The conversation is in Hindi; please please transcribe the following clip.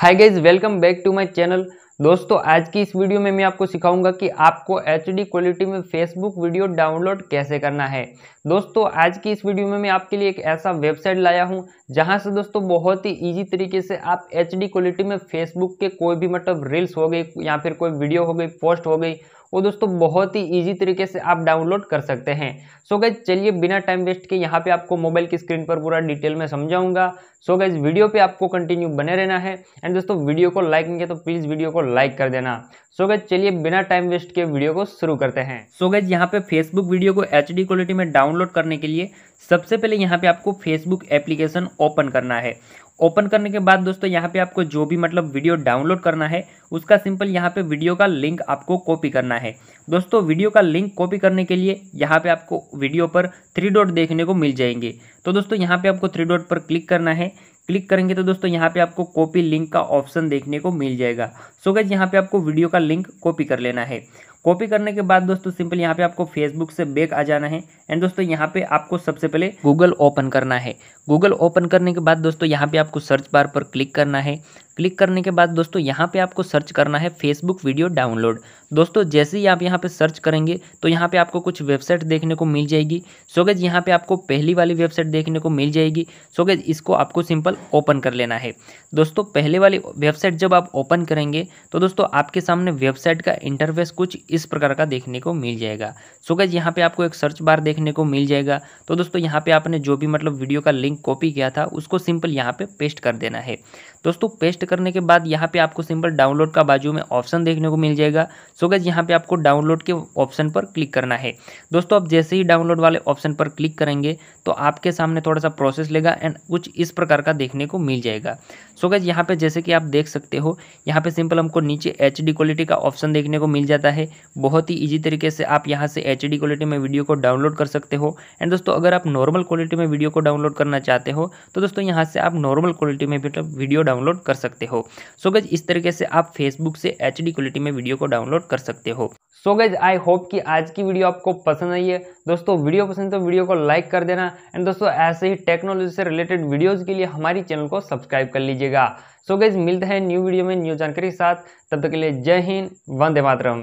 hi guys welcome back to my channel दोस्तों आज की इस वीडियो में मैं आपको सिखाऊंगा कि आपको एच क्वालिटी में फेसबुक वीडियो डाउनलोड कैसे करना है दोस्तों आज की इस वीडियो में मैं आपके लिए एक ऐसा वेबसाइट लाया हूं जहां से दोस्तों बहुत ही इजी तरीके से आप एच क्वालिटी में फेसबुक के कोई भी मतलब रील्स हो गई या फिर कोई वीडियो हो गई पोस्ट हो गई वो दोस्तों बहुत ही ईजी तरीके से आप डाउनलोड कर सकते हैं सो गैज चलिए बिना टाइम वेस्ट के यहाँ पे आपको मोबाइल की स्क्रीन पर पूरा डिटेल में समझाऊंगा सो गैज वीडियो पे आपको कंटिन्यू बने रहना है एंड दोस्तों वीडियो को लाइक नहीं किया तो प्लीज़ वीडियो को लाइक कर देना सो गैज चलिए बिना टाइम वेस्ट के वीडियो को शुरू करते हैं सो गैज यहाँ पे फेसबुक वीडियो को एच क्वालिटी में डाउनलोड करने के लिए सबसे पहले यहाँ पे आपको फेसबुक एप्लीकेशन ओपन करना है ओपन करने के बाद दोस्तों यहाँ पे आपको जो भी मतलब वीडियो डाउनलोड करना है उसका सिंपल यहाँ पे वीडियो का लिंक आपको कॉपी करना है दोस्तों वीडियो का लिंक कॉपी करने के लिए यहाँ पे आपको वीडियो पर थ्री डॉट देखने को मिल जाएंगे तो दोस्तों यहाँ पे आपको थ्री डॉट पर क्लिक करना है क्लिक करेंगे तो दोस्तों यहाँ पे आपको कॉपी लिंक का ऑप्शन देखने को मिल जाएगा सो गज यहाँ पे आपको वीडियो का लिंक कॉपी कर लेना है कॉपी करने के बाद दोस्तों सिंपल यहाँ पे आपको फेसबुक से बैक आ जाना है एंड दोस्तों यहाँ पे आपको सबसे पहले गूगल ओपन करना है गूगल ओपन करने के बाद दोस्तों यहाँ पे आपको सर्च बार पर क्लिक करना है क्लिक करने के बाद दोस्तों यहाँ पे आपको सर्च करना है फेसबुक वीडियो डाउनलोड दोस्तों जैसे ही आप यहाँ पे सर्च करेंगे तो यहाँ पे आपको कुछ वेबसाइट देखने को मिल जाएगी सोगेज यहाँ पे आपको पहली वाली वेबसाइट देखने को मिल जाएगी सोगेज इसको आपको सिंपल ओपन कर लेना है दोस्तों पहले वाली वेबसाइट जब आप ओपन करेंगे तो दोस्तों आपके सामने वेबसाइट का इंटरफेस कुछ इस प्रकार का देखने को मिल जाएगा सो गैज यहाँ पे आपको एक सर्च बार देखने को मिल जाएगा तो दोस्तों यहाँ पे आपने जो भी मतलब वीडियो का लिंक कॉपी किया था उसको सिंपल यहाँ पे पेस्ट कर देना है दोस्तों पेस्ट करने के बाद यहाँ पे आपको सिंपल डाउनलोड का बाजू में ऑप्शन देखने को मिल जाएगा सो गज यहाँ पे आपको डाउनलोड के ऑप्शन पर क्लिक करना है दोस्तों आप जैसे ही डाउनलोड वाले ऑप्शन पर क्लिक करेंगे तो आपके सामने थोड़ा सा प्रोसेस लेगा एंड कुछ इस प्रकार का देखने को मिल जाएगा सो गज यहाँ पे जैसे कि आप देख सकते हो यहाँ पे सिंपल हमको नीचे एच क्वालिटी का ऑप्शन देखने को मिल जाता है बहुत ही ईजी तरीके से आप यहाँ से एच क्वालिटी में वीडियो को डाउनलोड कर सकते हो एंड दोस्तों अगर आप नॉर्मल क्वालिटी में वीडियो को डाउनलोड करना चाहते हो तो दोस्तों यहाँ से आप नॉर्मल क्वालिटी में वीडियो डाउनलोड कर सकते हो सो गज इस तरीके से आप फेसबुक से एच क्वालिटी में वीडियो को डाउनलोड कर सकते हो सो गज आई होप कि आज की वीडियो आपको पसंद आई है दोस्तों वीडियो पसंद तो वीडियो को लाइक कर देना एंड दोस्तों ऐसे ही टेक्नोलॉजी से रिलेटेड वीडियोज़ के लिए हमारी चैनल को सब्सक्राइब कर लीजिएगा सो गज मिलते हैं न्यू वीडियो में न्यू जानकारी के साथ तब तक के लिए जय हिंद वंदे मातरम